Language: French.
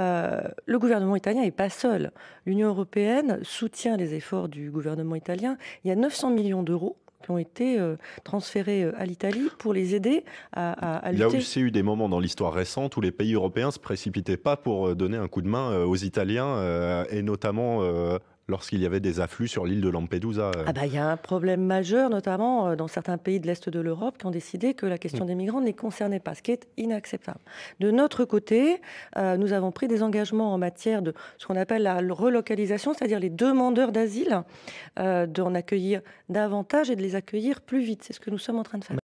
Euh, le gouvernement italien n'est pas seul. L'Union européenne soutient les efforts du gouvernement italien. Il y a 900 millions d'euros qui ont été euh, transférés euh, à l'Italie pour les aider à, lutter. Il y a aussi eu des moments dans l'histoire récente où les pays européens ne se précipitaient pas pour donner un coup de main aux Italiens, et notamment lorsqu'il y avait des afflux sur l'île de Lampedusa. Euh. Ah bah, il y a un problème majeur, notamment euh, dans certains pays de l'Est de l'Europe, qui ont décidé que la question mm. des migrants ne les concernait pas, ce qui est inacceptable. De notre côté, euh, nous avons pris des engagements en matière de ce qu'on appelle la relocalisation, c'est-à-dire les demandeurs d'asile, d'en accueillir davantage et de les accueillir plus vite. C'est ce que nous sommes en train de faire.